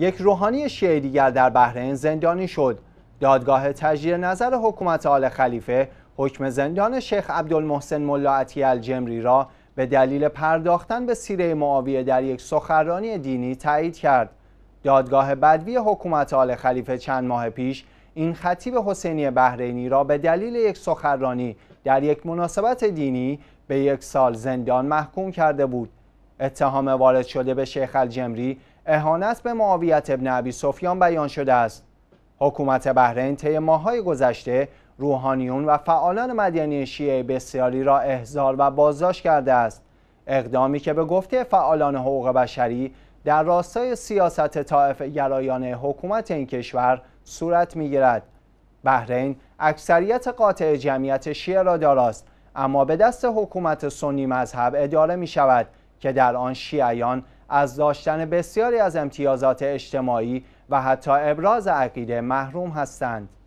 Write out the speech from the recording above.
یک روحانی شیعه دیگر در بحرین زندانی شد دادگاه تجدید نظر حکومت آل خلیفه حکم زندان شیخ عبدالمحسن ملا الجمری را به دلیل پرداختن به سیره معاویه در یک سخرانی دینی تایید کرد دادگاه بدوی حکومت آل خلیفه چند ماه پیش این خطیب حسینی بحرینی را به دلیل یک سخرانی در یک مناسبت دینی به یک سال زندان محکوم کرده بود اتهام وارد شده به شیخ الجمری اهانت به معاویت ابن ابی سفیان بیان شده است حکومت بحرین طی ماهای گذشته روحانیون و فعالان مدنی شیعه بسیاری را احضار و بازداشت کرده است اقدامی که به گفته فعالان حقوق بشری در راستای سیاست طائف گرایان حکومت این کشور صورت میگیرد بحرین اکثریت قاطع جمعیت شیعه را داراست اما به دست حکومت سنی مذهب اداره می شود که در آن شیعیان از داشتن بسیاری از امتیازات اجتماعی و حتی ابراز عقیده محروم هستند